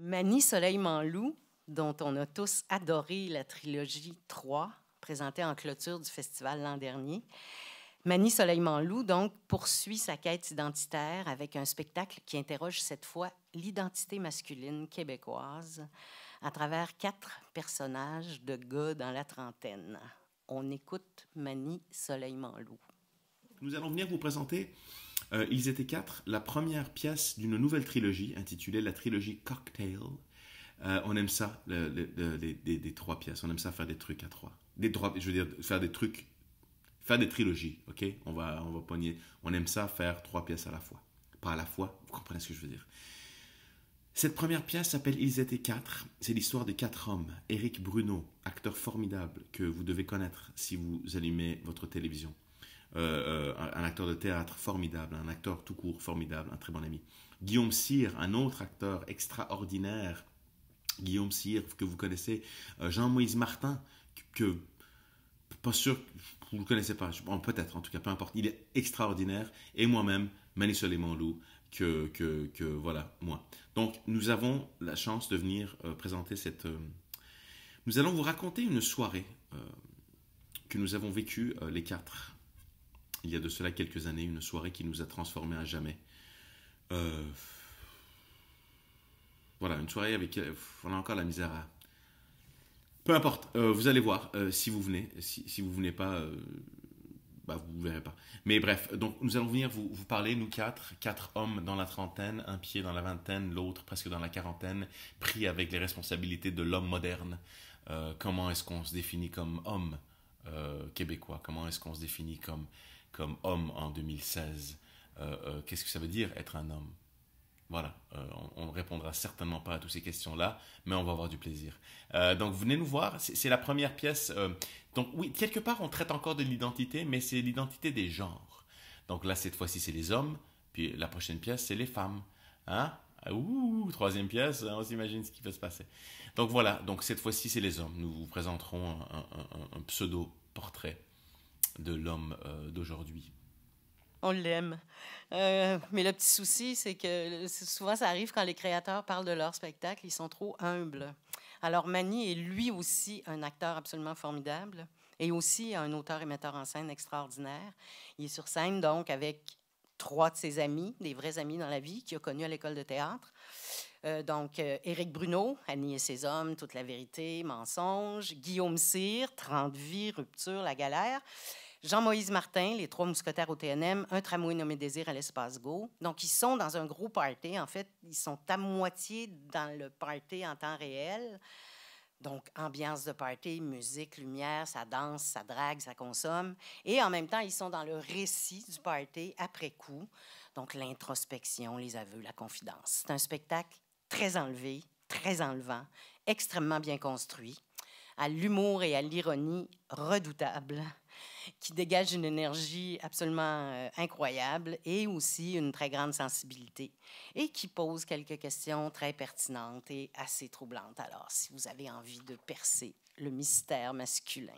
Mani Soleil Manlou, dont on a tous adoré la trilogie 3, présentée en clôture du festival l'an dernier, Mani Soleil Manlou, donc, poursuit sa quête identitaire avec un spectacle qui interroge cette fois l'identité masculine québécoise à travers quatre personnages de gars dans la trentaine. On écoute Mani Soleil Manlou nous allons venir vous présenter euh, Ils étaient quatre, la première pièce d'une nouvelle trilogie intitulée la trilogie Cocktail. Euh, on aime ça, les, des, trois pièces. On aime ça faire des trucs à trois. Des trois, je veux dire, faire des trucs, faire des trilogies, ok On va, on va pogner. On aime ça faire trois pièces à la fois. Pas à la fois, vous comprenez ce que je veux dire. Cette première pièce s'appelle Ils étaient quatre. C'est l'histoire des quatre hommes. Eric Bruno, acteur formidable que vous devez connaître si vous allumez votre télévision. Euh, euh, un acteur de théâtre formidable, un acteur tout court formidable, un très bon ami. Guillaume Cyr, un autre acteur extraordinaire, Guillaume Cyr, que vous connaissez, euh, Jean-Moïse Martin, que pas sûr que vous ne le connaissez pas, peut-être en tout cas, peu importe, il est extraordinaire, et moi-même, Mané Soleimanlou, que, que, que, voilà, moi. Donc, nous avons la chance de venir présenter cette... nous allons vous raconter une soirée que nous avons vécue les quatre il y a de cela quelques années, une soirée qui nous a transformés à jamais. Euh, voilà, une soirée avec... Euh, on a encore la misère à... Peu importe, euh, vous allez voir si vous venez. Si, si vous venez pas, bah, vous verrez pas. Mais bref, donc nous allons venir vous parler, nous quatre, quatre hommes dans la trentaine, un pied dans la vingtaine, l'autre presque dans la quarantaine, pris avec les responsabilités de l'homme moderne. comment est-ce qu'on se définit comme homme québécois Comment est-ce qu'on se définit comme, comme homme en 2016 euh, euh, Qu'est-ce que ça veut dire être un homme voilà, euh, on ne répondra certainement pas à toutes ces questions-là, mais on va avoir du plaisir. donc venez nous voir, c'est la première pièce. donc oui, quelque part on traite encore de l'identité, mais c'est l'identité des genres. Donc là, cette fois-ci, c'est les hommes, puis la prochaine pièce, c'est les femmes. Hein? Ah, ouh, troisième pièce, hein, on s'imagine ce qui peut se passer. Donc voilà, donc cette fois-ci, c'est les hommes. Nous vous présenterons un, pseudo-portrait de l'homme euh, d'aujourd'hui. On l'aime. Euh, mais le petit souci, c'est que souvent, ça arrive quand les créateurs parlent de leur spectacle, ils sont trop humbles. Alors, Mani est lui aussi un acteur absolument formidable et aussi un auteur et metteur en scène extraordinaire. Il est sur scène, donc, avec trois de ses amis, des vrais amis dans la vie, qu'il a connus à l'école de théâtre. Euh, donc, euh, Éric Bruno, Annie et ses hommes, Toute la vérité, Mensonge, Guillaume Cyr, 30 vies, Rupture, La galère, Jean-Moïse Martin, Les trois mousquetaires au TNM, Un tramway nommé Désir à l'espace Go. Donc, ils sont dans un gros party. En fait, ils sont à moitié dans le party en temps réel. Donc, ambiance de party, musique, lumière, ça danse, ça drague, ça consomme. Et en même temps, ils sont dans le récit du party après coup. Donc, l'introspection, les aveux, la confidence. C'est un spectacle très enlevé, très enlevant, extrêmement bien construit, à l'humour et à l'ironie redoutables qui dégage une énergie absolument euh, incroyable et aussi une très grande sensibilité et qui pose quelques questions très pertinentes et assez troublantes. Alors, si vous avez envie de percer le mystère masculin.